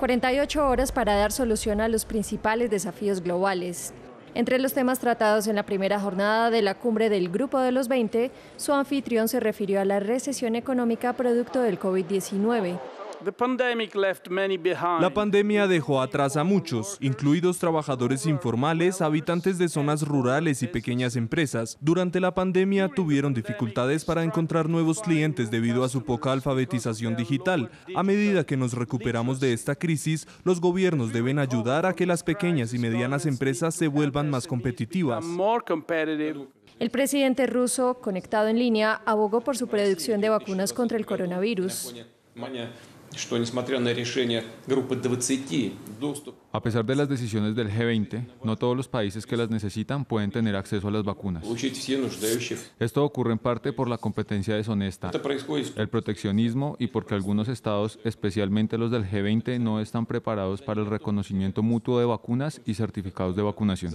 48 horas para dar solución a los principales desafíos globales. Entre los temas tratados en la primera jornada de la cumbre del Grupo de los 20, su anfitrión se refirió a la recesión económica producto del COVID-19 la pandemia dejó atrás a muchos, incluidos trabajadores informales, habitantes de zonas rurales y pequeñas empresas. Durante la pandemia tuvieron dificultades para encontrar nuevos clientes debido a su poca alfabetización digital. A medida que nos recuperamos de esta crisis, los gobiernos deben ayudar a que las pequeñas y medianas empresas se vuelvan más competitivas. El presidente ruso, conectado en línea, abogó por su producción de vacunas contra el coronavirus. A pesar de las decisiones del G20, no todos los países que las necesitan pueden tener acceso a las vacunas. Esto ocurre en parte por la competencia deshonesta, el proteccionismo y porque algunos estados, especialmente los del G20, no están preparados para el reconocimiento mutuo de vacunas y certificados de vacunación.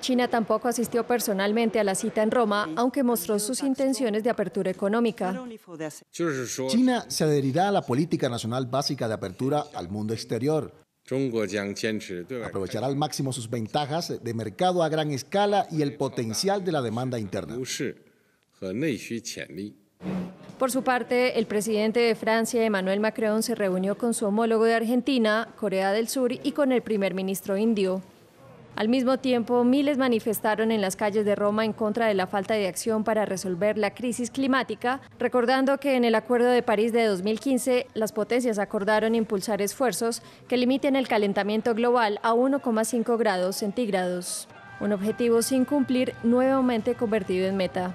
China tampoco asistió personalmente a la cita en Roma, aunque mostró sus intenciones de apertura económica. China se adherirá a la política nacional básica de apertura al mundo exterior. Aprovechará al máximo sus ventajas de mercado a gran escala y el potencial de la demanda interna. Por su parte, el presidente de Francia, Emmanuel Macron, se reunió con su homólogo de Argentina, Corea del Sur y con el primer ministro indio. Al mismo tiempo, miles manifestaron en las calles de Roma en contra de la falta de acción para resolver la crisis climática, recordando que en el Acuerdo de París de 2015 las potencias acordaron impulsar esfuerzos que limiten el calentamiento global a 1,5 grados centígrados, un objetivo sin cumplir nuevamente convertido en meta.